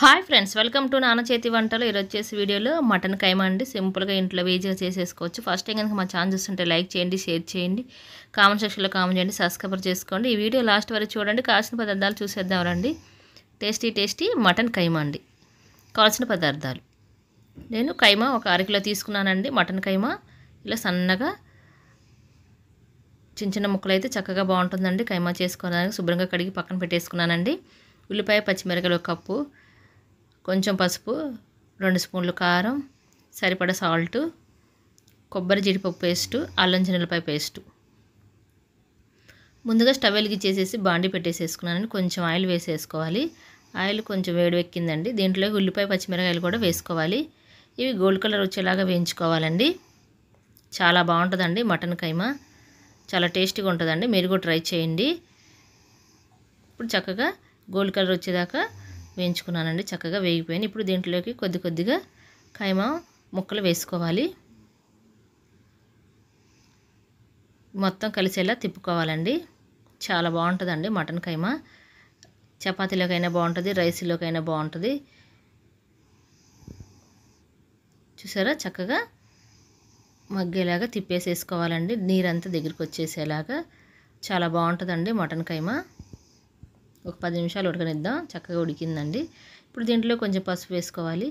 hi friends welcome to నాన్న చేతి వంటలు ఈరోజు వచ్చేసి వీడియోలో మటన్ కైమా అండి సింపుల్గా ఇంట్లో వేజీగా చేసేసుకోవచ్చు ఫస్ట్ కనుక మా ఛానల్ చూస్తుంటే లైక్ చేయండి షేర్ చేయండి కామెంట్ సెక్షన్లో కామెంట్ చేయండి సబ్స్క్రైబర్ చేసుకోండి ఈ వీడియో లాస్ట్ వరకు చూడండి కావాల్సిన పదార్థాలు చూసేద్దాం రండి టేస్టీ టేస్టీ మటన్ కైమా అండి కావాల్సిన పదార్థాలు నేను కైమా ఒక అరకిలో తీసుకున్నానండి మటన్ కైమా ఇలా సన్నగా చిన్న చిన్న ముక్కలు అయితే చక్కగా బాగుంటుందండి కైమా చేసుకోవడానికి శుభ్రంగా కడిగి పక్కన పెట్టేసుకున్నానండి ఉల్లిపాయ పచ్చిమిరకాయలు ఒక కప్పు కొంచెం పసుపు రెండు స్పూన్లు కారం సరిపడ సాల్టు కొబ్బరి జీడిపప్పు పేస్టు అల్లం చిన్నలపాయ పేస్టు ముందుగా స్టవ్ వెలిగించేసేసి బాండి పెట్టేసేసుకున్నానని కొంచెం ఆయిల్ వేసేసుకోవాలి ఆయిల్ కొంచెం వేడివెక్కిందండి దీంట్లో ఉల్లిపాయ పచ్చిమిరకాయలు కూడా వేసుకోవాలి ఇవి గోల్డ్ కలర్ వచ్చేలాగా వేయించుకోవాలండి చాలా బాగుంటుందండి మటన్ కైమా చాలా టేస్టీగా ఉంటుందండి మీరు కూడా ట్రై చేయండి ఇప్పుడు చక్కగా గోల్డ్ కలర్ వచ్చేదాకా వేయించుకున్నానండి చక్కగా వేగిపోయాను ఇప్పుడు దీంట్లోకి కొద్ది కొద్దిగా ఖైమా ముక్కలు వేసుకోవాలి మొత్తం కలిసేలా తిప్పుకోవాలండి చాలా బాగుంటుందండి మటన్ కైమా చపాతీలోకైనా బాగుంటుంది రైస్లోకైనా బాగుంటుంది చూసారా చక్కగా మగ్గేలాగా తిప్పేసేసుకోవాలండి నీరంతా దగ్గరికి వచ్చేసేలాగా చాలా బాగుంటుందండి మటన్ కైమా ఒక పది నిమిషాలు ఉడకనిద్దాం చక్కగా ఉడికిందండి ఇప్పుడు దీంట్లో కొంచెం పసుపు వేసుకోవాలి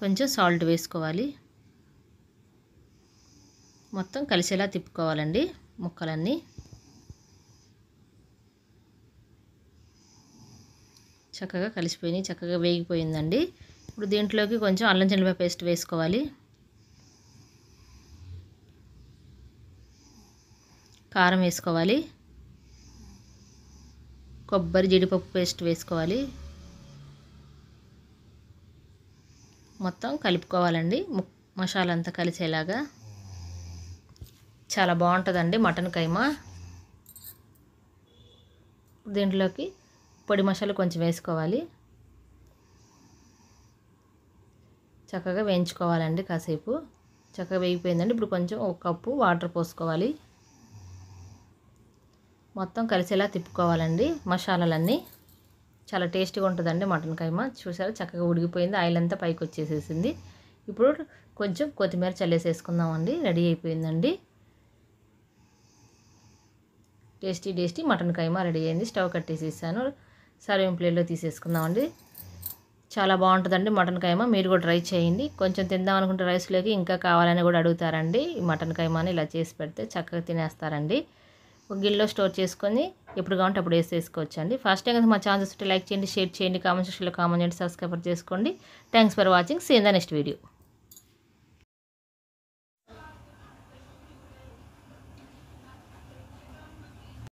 కొంచెం సాల్ట్ వేసుకోవాలి మొత్తం కలిసేలా తిప్పుకోవాలండి ముక్కలన్నీ చక్కగా కలిసిపోయినాయి చక్కగా వేగిపోయిందండి ఇప్పుడు దీంట్లోకి కొంచెం అల్లం చెల్లిపాయ పేస్ట్ వేసుకోవాలి కారం వేసుకోవాలి కొబ్బరి జీడిపప్పు పేస్ట్ వేసుకోవాలి మొత్తం కలుపుకోవాలండి మసాలా అంతా కలిసేలాగా చాలా బాగుంటుందండి మటన్ కైమా దీంట్లోకి పొడి మసాలా కొంచెం వేసుకోవాలి చక్కగా వేయించుకోవాలండి కాసేపు చక్కగా వేగిపోయిందండి ఇప్పుడు కొంచెం ఒక కప్పు వాటర్ పోసుకోవాలి మొత్తం కలిసేలా తిప్పుకోవాలండి మసాలాలన్నీ చాలా టేస్టీగా ఉంటుందండి మటన్ కైమా చూసారా చక్కగా ఉడిగిపోయింది ఆయిల్ అంతా పైకి వచ్చేసేసింది ఇప్పుడు కొంచెం కొత్తిమీర చల్లేసేసుకుందామండి రెడీ అయిపోయిందండి tasty tasty mutton keema ready అయింది స్టవ్ కట్టేసేసాను సర్వింగ్ ప్లేట్లో తీసేసుకుందామండి చాలా బాగుంటుందండి మటన్ కైమా మీరు కూడా ట్రై చేయండి కొంచెం తిందాం అనుకుంటే రైస్లోకి ఇంకా కావాలని కూడా అడుగుతారండి ఈ మటన్ కైమాని ఇలా చేసి పెడితే చక్కగా తినేస్తారండి ఒక గిల్లో స్టోర్ చేసుకొని ఎప్పుడు కావాలంటే అప్పుడు వేసేసుకోవచ్చు అండి ఫస్ట్ టైం మా ఛాన్స్ ఉంటే లైక్ చేయండి షేర్ చేయండి కామెంట్ సెక్షన్లో కామెంట్ చేయండి సబ్స్క్రైబర్ చేసుకోండి thanks for watching seen the next video